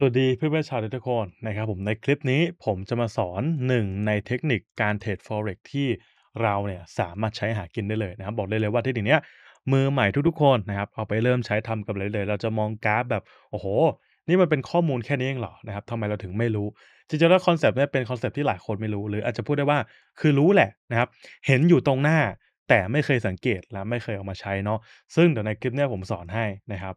สวัสดีเพื่อนๆชาวทุกคนนะครับ ผมในคลิปนี้ผมจะมาสอนหนึ่งในเทคนิคการเทรด forex ที่เราเนี่ยสามารถใช้หากินได้เลยนะครับ บอกได้เลยว่าเทคนิคนี้มือใหม่ทุกๆคนนะครับ เอาไปเริ่มใช้ทำกับเลยเลย เราจะมองกราฟแบบโอ้โห นี่มันเป็นข้อมูลแค่นี้เองเหรอนะครับทำไมเราถึงไม่รู้ จริงๆแล้วคอนเซปต์เนี่ยเป็นคอนเซปต์ที่หลายคนไม่รู้ หรืออาจจะพูดได้ว่าคือรู้แหละนะครับ เห็นอยู่ตรงหน้า แต่ไม่เคยสังเกตและไม่เคยเอามาใช้เนาะซึ่งเดี๋ยวในคลิปนี้ผมสอนให้นะครับ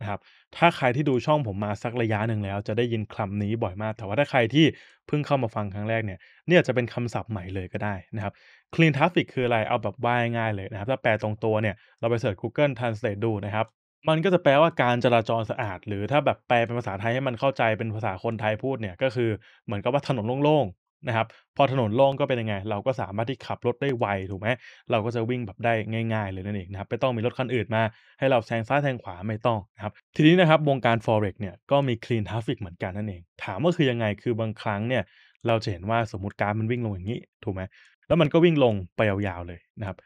นะครับถ้าใครที่ดูช่องผมมาสักระยะหนึ่งแล้ว จะได้ยินคำนี้บ่อยมาก แต่ว่าถ้าใครที่เพิ่งเข้ามาฟังครั้งแรกเนี่ยเนี่ยจะเป็นคำศัพท์ใหม่เลยก็ได้นะครับ Clean Traffic คืออะไรเอาแบบว่าง่ายเลยนะครับถ้าแปลตรงตัวเนี่ยเราไปเสิร์ช Google Translate ดูนะครับมันก็จะแปลว่าการจราจรสะอาด หรือถ้าแบบแปลเป็นภาษาไทยให้มันเข้าใจเป็นภาษาคนไทยพูดเนี่ยก็คือเหมือนกับว่าถนนโล่งนะครับ พอถนนโล่งก็เป็นยังไง เราก็สามารถที่ขับรถได้ไวถูกไหมเราก็จะวิ่งแบบได้ง่าย ๆเลยนั่นเองนะครับไม่ต้องมีรถคันอื่นมา ให้เราแซงซ้ายแซงขวาไม่ต้องนะครับ ทีนี้นะครับวงการ forex เนี่ยก็มี clean traffic เหมือนกันนั่นเอง ถามว่าคือยังไงคือบางครั้งเนี่ยเราจะเห็นว่าสมมติการมันวิ่งลงอย่างนี้ ถูกไหมแล้วมันก็วิ่งลงไปยาวๆเลยนะครับ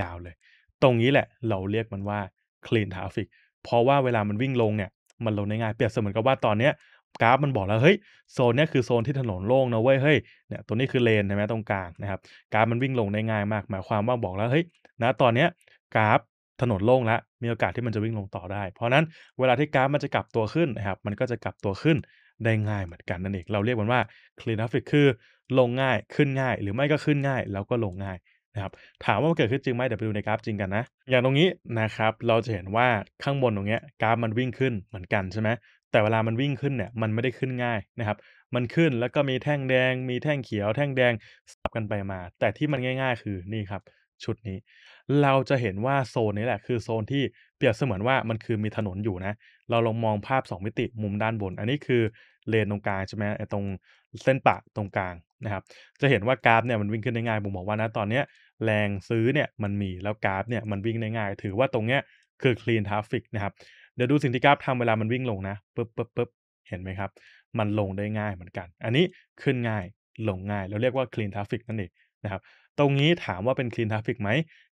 ยาวๆเลย ตรงนี้แหละ เราเรียกมันว่า clean traffic เพราะว่าเวลามันวิ่งลงเนี่ยมันลงได้ง่ายเปรียบเสมือนกับว่าตอนเนี้ยกราฟมันบอกแล้วเฮ้ยโซนนี้คือโซนที่ถนนโล่งนะเว้ยเฮ้ยเนี่ย ตัวนี้คือเลนใช่ไหมตรงกลางนะครับ กราฟมันวิ่งลงได้ง่ายมาก หมายความว่าบอกแล้วเฮ้ยนะ ตอนเนี้ยกราฟถนนโล่งแล้วมีโอกาสที่มันจะวิ่งลงต่อได้ เพราะนั้นเวลาที่กราฟมันจะกลับตัวขึ้นนะครับ มันก็จะกลับตัวขึ้นได้ง่ายเหมือนกันนั่นเองเราเรียกมันว่าคลีนอฟิกคือลงง่ายขึ้นง่ายหรือไม่ก็ขึ้นง่าย แล้วก็ลงง่ายนะครับ ถามว่ามันเกิดขึ้นจริงไหมเดี๋ยวไปดูในกราฟ จริงกันนะอย่างตรงนี้นะครับ เราจะเห็นว่าข้างบนตรงเนี้ย กราฟมันวิ่งขึ้นเหมือนกันใช่ไหมแต่เวลามันวิ่งขึ้นเนี่ยมันไม่ได้ขึ้นง่ายนะครับ มันขึ้นแล้วก็มีแท่งแดง มีแท่งเขียว แท่งแดงสลับกันไปมา แต่ที่มันง่ายๆ คือนี่ครับ ชุดนี้ เราจะเห็นว่าโซนนี้แหละคือโซนที่เปรียบเสมือนว่ามันคือมีถนนอยู่นะ เราลองมองภาพ 2 มิติมุมด้านบน อันนี้คือเลนตรงกลางใช่ไหมไอ้ตรงเส้นปะตรงกลางนะครับ จะเห็นว่ากราฟเนี่ยมันวิ่งขึ้นได้ง่ายผมบอกว่านะตอนเนี้ยแรงซื้อเนี่ยมันมีแล้วกราฟเนี่ยมันวิ่งได้ง่าย ถือว่าตรงเนี้ยคือ clean traffic นะครับเดี๋ยวดูสิ่งที่กราฟทำเวลามันวิ่งลงนะปึ๊บปึ๊บปึ๊บเห็นไหมครับ มันลงได้ง่ายเหมือนกัน อันนี้ขึ้นง่ายลงง่ายเราเรียกว่า clean traffic นั่นเองนะครับ ตรงนี้ถามว่าเป็น clean traffic ไหม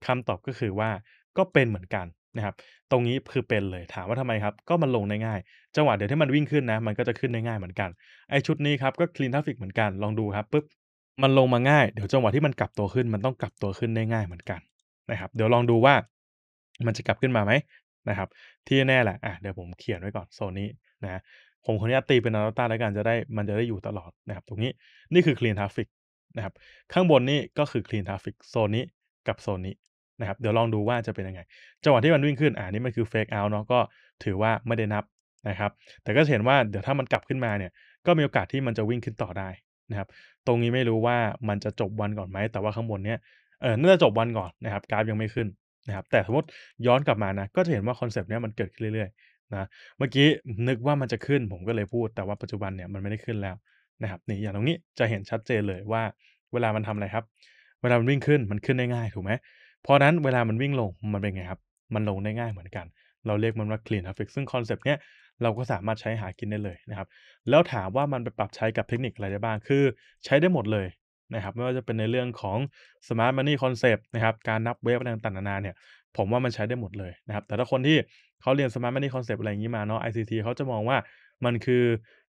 คำตอบก็คือว่าก็เป็นเหมือนกันนะครับ ตรงนี้คือเป็นเลยถามว่าทำไมครับ ก็มันลงได้ง่าย จังหวะเดี๋ยวที่มันวิ่งขึ้นนะ มันก็จะขึ้นได้ง่ายเหมือนกันไอชุดนี้ครับก็ clean traffic เหมือนกัน ลองดูครับปึ๊บมันลงมาง่าย เดี๋ยวจังหวะที่มันกลับตัวขึ้นมันต้องกลับตัวขึ้นได้ง่ายเหมือนกันนะครับ เดี๋ยวลองดูว่า มันจะกลับขึ้นมาไหมนะครับที่แน่แหละอ่ะเดี๋ยวผมเขียนไว้ก่อนโซนนี้นะผมคนนี้ตีเป็นอัลต้าแล้วกันจะได้มันจะได้อยู่ตลอดนะครับตรงนี้นี่คือ clean traffic นะครับข้างบนนี่ก็คือ clean traffic โซนนี้กับโซนนี้นะครับเดี๋ยวลองดูว่าจะเป็นยังไง จังหวะที่มันวิ่งขึ้นอ่านี่มันคือ fake out เนาะก็ถือว่าไม่ได้นับนะครับ แต่ก็เห็นว่าเดี๋ยวถ้ามันกลับขึ้นมาเนี่ยก็มีโอกาสที่มันจะวิ่งขึ้นต่อได้นะครับตรงนี้ไม่รู้ว่ามันจะจบวันก่อนไหมแต่ว่าข้างบนเนี่ยเออน่าจะจบวันก่อนนะครับกราฟยังไม่ขึ้นนะครับแต่สมมติย้อนกลับมานะก็จะเห็นว่าคอนเซปต์เนี้ยมันเกิดขึ้นเรื่อยๆนะเมื่อกี้นึกว่ามันจะขึ้น ผมก็เลยพูดแต่ว่าปัจจุบันเนี่ยมันไม่ได้ขึ้นแล้วนะครับนี่อย่างตรงนี้จะเห็นชัดเจนเลยว่าเวลามันทำอะไรครับเวลามันวิ่งขึ้นมันขึ้นได้ง่ายถูกไหมเพราะนั้นเวลามันวิ่งลงมันเป็นไงครับ มันลงได้ง่ายเหมือนกัน เราเรียกมัน ว่า clean traffic ซึ่งคอนเซปต์เนี้ยเราก็สามารถใช้หากินได้เลยนะครับแล้วถามว่ามันไปปรับใช้กับเทคนิคอะไรได้บ้างคือ ใช้ได้หมดเลยนะครับไม่ว่าจะเป็นในเรื่องของ Smart Money Concept นะครับ การนับเวฟอะไรต่างๆนานาเนี่ย ผมว่ามันใช้ได้หมดเลยนะครับ แต่ถ้าคนที่เขาเรียน Smart Money Concept อะไรอย่างนี้มาเนาะ ICT เขาจะมองว่ามันคือ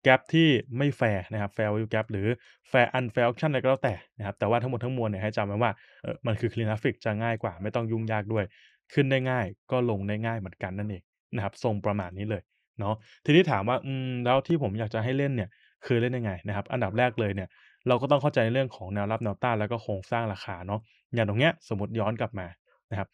แกลบที่ไม่แฟร์นะครับแฟร์วิวแกลบหรือแฟร์อันแฟร์ออคชั่นอะไรก็แล้วแต่นะครับ แต่ว่าทั้งหมดทั้งมวลเนี่ยให้จำไว้ว่าเออมันคือคลีนาฟิกจะง่ายกว่า ไม่ต้องยุ่งยากด้วยขึ้นได้ง่าย ก็ลงได้ง่ายเหมือนกันนั่นเองนะครับทรงประมาณนี้เลยเนาะทีนี้ถามว่าอืมแล้วที่ผมอยากจะให้เล่นเนี่ยคือเล่นยังไงนะครับอันดับแรกเลยเนี่ยเราก็ต้องเข้าใจเรื่องของแนวรับแนวต้านแล้วก็โครงสร้างราคาเนาะอย่างตรงเนี้ยสมมติย้อนกลับมานะครับ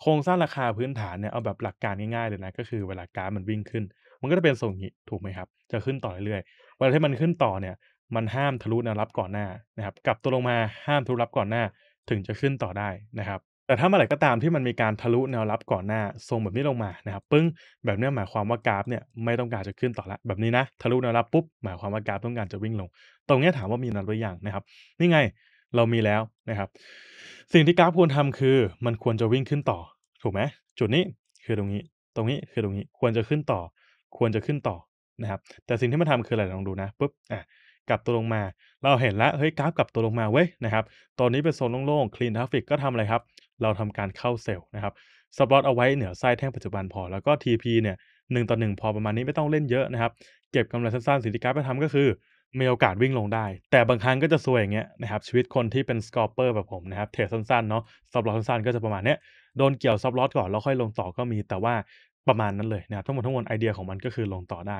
โครงสร้างราคาพื้นฐานเนี่ยเอาแบบหลักการง่ายๆเลยนะ ก็คือเวลากราฟมันวิ่งขึ้น มันก็จะเป็นส่งนี้ถูกไหมครับ จะขึ้นต่อเรื่อยๆเวลาที่มันขึ้นต่อเนี่ย มันห้ามทะลุแนวรับก่อนหน้านะครับกลับตัวลงมาห้ามทะลุรับก่อนหน้าถึงจะขึ้นต่อได้นะครับแต่ถ้าเมื่อไหร่ก็ตามที่มันมีการทะลุแนวรับก่อนหน้าทรงแบบนี้ลงมานะครับปึ้งแบบนี้ หมายความว่ากราฟเนี่ยไม่ต้องการจะขึ้นต่อละแบบนี้นะ ทะลุแนวรับปุ๊บหมายความว่ากราฟต้องการจะวิ่งลง ตรงนี้ถามว่ามีนันหรือยังนะครับ นี่ไง เรามีแล้วนะครับ สิ่งที่กราฟควรทำคือมันควรจะวิ่งขึ้นต่อ ถูกไหมจุดนี้คือตรงนี้ ตรงนี้คือตรงนี้ควรจะขึ้นต่อ ควรจะขึ้นต่อนะครับ แต่สิ่งที่มันทำคืออะไรลองดูนะปุ๊บอ่ะกลับตัวลงมา เราเห็นแล้วเฮ้ยกราฟกลับตัวลงมาเว้ยนะครับ ตอนนี้เป็นโซนโล่งๆคลีนทราฟิกก็ทำอะไรครับเราทำการเข้าเซลล์นะครับสปอตเอาไว้เหนือไส้แท่งปัจจุบันพอแล้วก็ TP เนี่ยหต่อ1พอประมาณนี้ไม่ต้องเล่นเยอะนะครับ เก็บกำไรสั้นๆสิ่ทรัพย์ไปทำก็คือ มีโอกาสวิ่งลงได้ แต่บางครั้งก็จะซวยอย่างเงี้ยนะครับ ชีวิตคนที่เป็นสกอปเปอร์แบบผมนะครับเทรดสั้นๆเนาะซับล็อตสั้นๆก็จะประมาณเนี้ยโดนเกี่ยวซับล็อตก่อนแล้วค่อยลงต่อก็มีแต่ว่าประมาณนั้นเลยนะครับทั้งหมดทั้งมวลไอเดียของมันก็คือลงต่อได้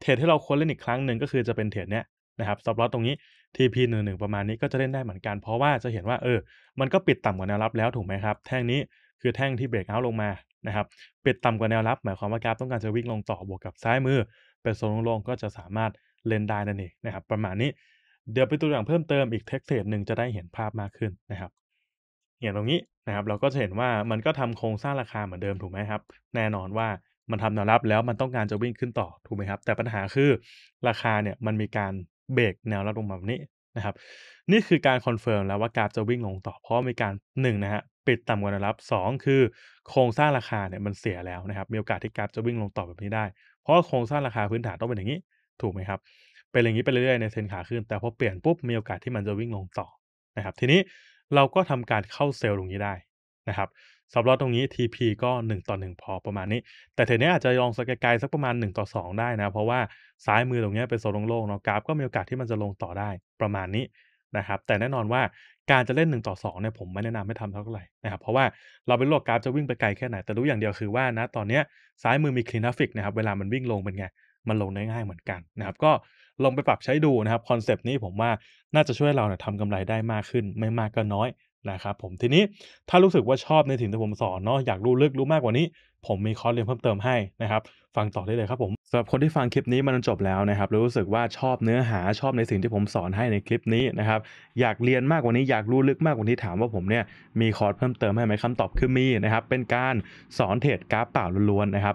เทรดที่เราควรเล่นอีกครั้งหนึ่งก็คือจะเป็นเทรดเนี้ยะครับสต็อปลอสตรงนี้ TP 1 1 ประมาณนี้ก็จะเล่นได้เหมือนกันเพราะว่าจะเห็นว่าเออมันก็ปิดต่ำกว่าแนวรับแล้วถูกไหมครับ แท่งนี้คือแท่งที่เบรกเอา ลงมานะครับปิดต่ำกว่าแนวรับ หมายความว่ากราฟต้องการจะวิ่งลงต่อ บวกกับซ้ายมือเป็นโซนลงก็จะสามารถเล่นได้นั่นเองนะครับ ประมาณนี้ เดี๋ยวไปตัวอย่างเพิ่มเติมอีกเท็กเซตหนึ่งจะได้เห็นภาพมากขึ้นนะครับอย่างตรงนี้นะครับเราก็จะเห็นว่ามันก็ทำโครงสร้างราคาเหมือนเดิมถูกไหมครับ แน่นอนว่ามันทำแนวรับแล้วมันต้องการจะวิ่งขึ้นต่อถูกไหมครับ แต่ปัญหาคือราคาเนี่ยมันมีการเบรกแนวรับลงมาแบบนี้นะครับ นี่คือการคอนเฟิร์มแล้วว่ากราฟจะวิ่งลงต่อ เพราะมีการ1นนะฮะปิดต่ำกว่าแนวรับ2คือโครงสร้างราคาเนี่ยมันเสียแล้วนะครับ มีโอกาสที่กราฟจะวิ่งลงต่อแบบนี้ได้ เพราะโครงสร้างราคาพื้นฐานต้องเป็นอย่างนี้ถูกไหมครับเป็นอย่างนี้ไปเรื่อยๆในเทรนขาขึ้น แต่พอเปลี่ยนปุ๊บมีโอกาสที่มันจะวิ่งลงต่อนะครับ ทีนี้เราก็ทำการเข้าเซลล์ตรงนี้ได้นะครับสับลอตตรงนี้ TP ก็1ต่อ1พอประมาณนี้ แต่เทนี้อาจจะลองสกายสักประมาณ1ต่อ2 ได้นะ เพราะว่าซ้ายมือตรงนี้เป็นโซนโล่งๆเนาะ กราฟก็มีโอกาสที่มันจะลงต่อได้ประมาณนี้นะครับ แต่แน่นอนว่าการจะเล่น1ต่อ2เนี่ยผมไม่แนะนำให้ทำเท่าไหร่นะครับ เพราะว่าเราเป็นโลกกราฟจะวิ่งไปไกลแค่ไหน แต่รู้อย่างเดียวคือว่านะ ตอนนี้ซ้ายมือมีคลีนทาฟิกนะครับ เวลา มันวิ่งลงเป็นไง มันลงได้ง่ายเหมือนกันนะครับ ก็ลองไปปรับใช้ดูนะครับคอนเซปต์นี้ผมว่า น่าจะช่วยเราเนี่ยทำกำไรได้มากขึ้น ไม่มากก็น้อยนะครับผมทีนี้ถ้ารู้สึกว่าชอบในสิ่งที่ผมสอนเนาะอยากรู้ลึกรู้มากกว่านี้ ผมมีคอร์สเรียนเพิ่มเติมให้นะครับ ฟังต่อได้เลยครับผมสำหรับคนที่ฟังคลิปนี้มันจบแล้วนะครับรู้สึกว่าชอบเนื้อหาชอบในสิ่งที่ผมสอนให้ในคลิปนี้นะครับ อยากเรียนมากกว่านี้ อยากรู้ลึกมากกว่านี้ถามว่าผมเนี่ยมีคอร์สเพิ่มเติมให้ไหมคำตอบคือมีนะครับเป็นการสอนเทรดกราฟเปล่าล้วนๆนะครับ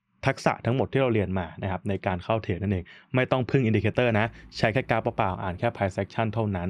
ทักษะทั้งหมดที่เราเรียนมานะครับในการเข้าเทรดนั่นเอง ไม่ต้องพึ่งอินดิเคเตอร์นะ ใช้แค่กราฟเปล่าอ่านแค่ไพ่เซ็กชันเท่านั้น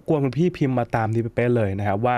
บกวนคุณพี่พิมพ์มาตามนี้เป๊ะเลยนะครับว่า